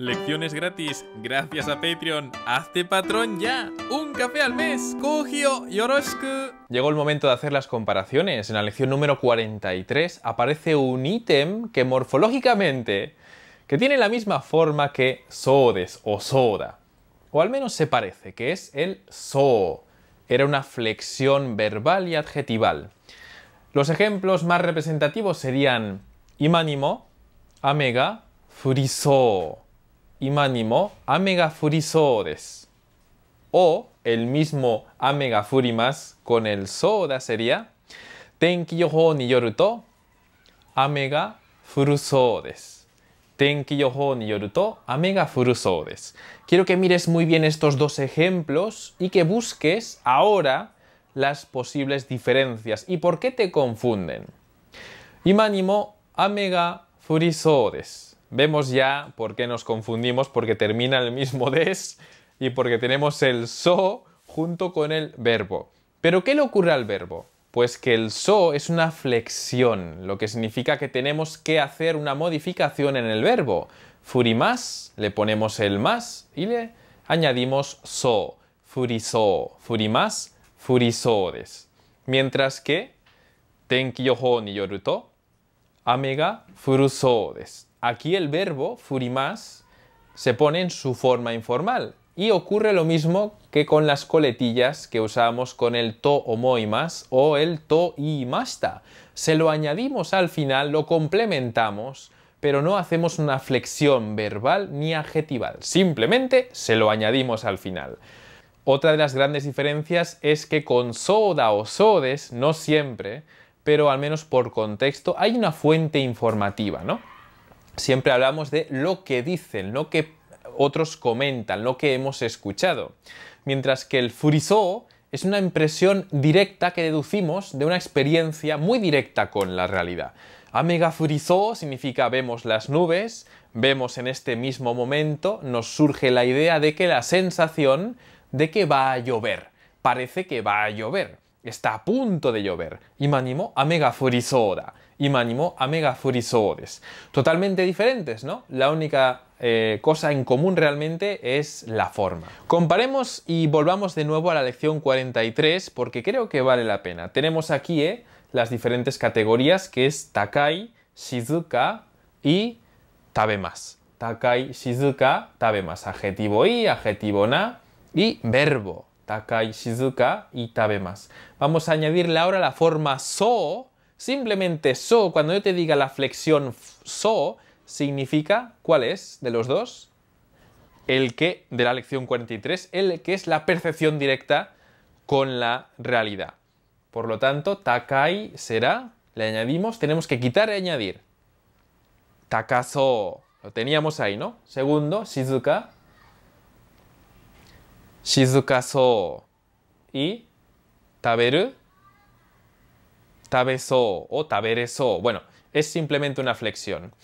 Lecciones gratis, gracias a Patreon. Hazte patrón ya. Un café al mes. Kogio yoroshiku. Llegó el momento de hacer las comparaciones. En la lección número 43 aparece un ítem que morfológicamente que tiene la misma forma que sodes o soda. O al menos se parece, que es el so. Era una flexión verbal y adjetival. Los ejemplos más representativos serían imánimo, amega, Friso imanimo amega furisodes. O el mismo amega furimas con el soda sería tenki yoho ni yoruto to amega furusodes. Tenki yoho ni amega furusodes. Quiero que mires muy bien estos dos ejemplos y que busques ahora las posibles diferencias y por qué te confunden. Imánimo amega furisodes vemos ya por qué nos confundimos, porque termina el mismo des y porque tenemos el so junto con el verbo. ¿Pero qué le ocurre al verbo? Pues que el so es una flexión, lo que significa que tenemos que hacer una modificación en el verbo. Furimas, le ponemos el más y le añadimos so, furiso, furimas, furisodes. Mientras que, tenkyoho ni yoruto, amega DES aquí el verbo furimas se pone en su forma informal. Y ocurre lo mismo que con las coletillas que usamos con el to más o el to imasta. Se lo añadimos al final, lo complementamos, pero no hacemos una flexión verbal ni adjetival. Simplemente se lo añadimos al final. Otra de las grandes diferencias es que con soda o sodes, no siempre, pero al menos por contexto, hay una fuente informativa, ¿no? siempre hablamos de lo que dicen, lo que otros comentan, lo que hemos escuchado. Mientras que el furizó es una impresión directa que deducimos de una experiencia muy directa con la realidad. Amega furizó significa vemos las nubes, vemos en este mismo momento, nos surge la idea de que la sensación de que va a llover, parece que va a llover está a punto de llover. Imanimo mega Totalmente diferentes, ¿no? La única eh, cosa en común realmente es la forma. Comparemos y volvamos de nuevo a la lección 43 porque creo que vale la pena. Tenemos aquí eh, las diferentes categorías que es Takai, Shizuka y Tabemas. Takai, Shizuka, Tabemas. Adjetivo i, adjetivo na y verbo. Takai Shizuka y Tabemas. Vamos a añadirle ahora la forma so. Simplemente so, cuando yo te diga la flexión so, significa cuál es de los dos. El que, de la lección 43, el que es la percepción directa con la realidad. Por lo tanto, Takai será, le añadimos, tenemos que quitar y añadir. Takaso, lo teníamos ahí, ¿no? Segundo, Shizuka, y taberu, tabeso o tabereso. Bueno, es simplemente una flexión.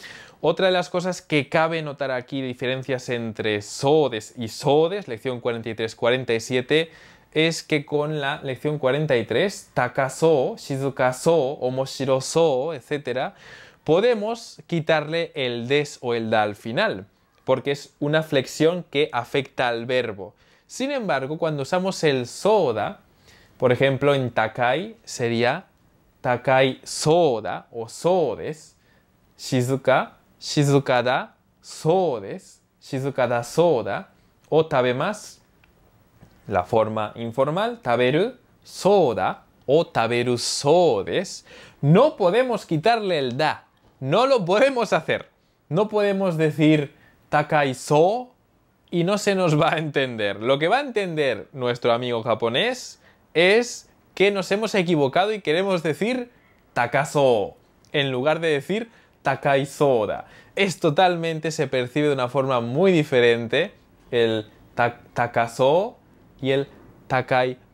Otra de las cosas que cabe notar aquí, diferencias entre sodes y sodes, lección 43-47, es que con la lección 43, takaso, shizukaso, so etc., podemos quitarle el des o el da al final, porque es una flexión que afecta al verbo. Sin embargo, cuando usamos el soda, por ejemplo en Takai sería Takai soda o sodes, Shizuka, Shizukada, sodes, Shizukada soda o TABEMAS. La forma informal, taberu soda o taberu sodes. No podemos quitarle el da, no lo podemos hacer. No podemos decir takai so y no se nos va a entender. Lo que va a entender nuestro amigo japonés es que nos hemos equivocado y queremos decir takazo en lugar de decir soda. Es totalmente, se percibe de una forma muy diferente el takazo y el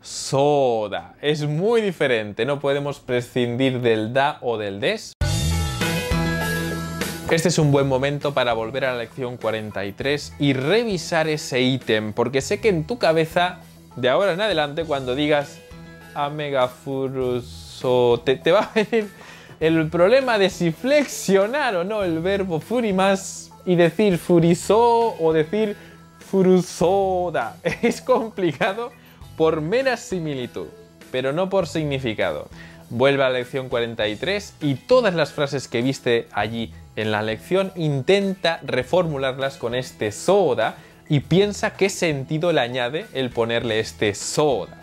soda. Es muy diferente, no podemos prescindir del da o del des este es un buen momento para volver a la lección 43 y revisar ese ítem, porque sé que en tu cabeza, de ahora en adelante, cuando digas a ah, furuso te, va a venir el problema de si flexionar o no el verbo furimas y decir furisó o decir furusoda. Es complicado por mera similitud, pero no por significado. Vuelve a la lección 43 y todas las frases que viste allí en la lección intenta reformularlas con este soda y piensa qué sentido le añade el ponerle este soda.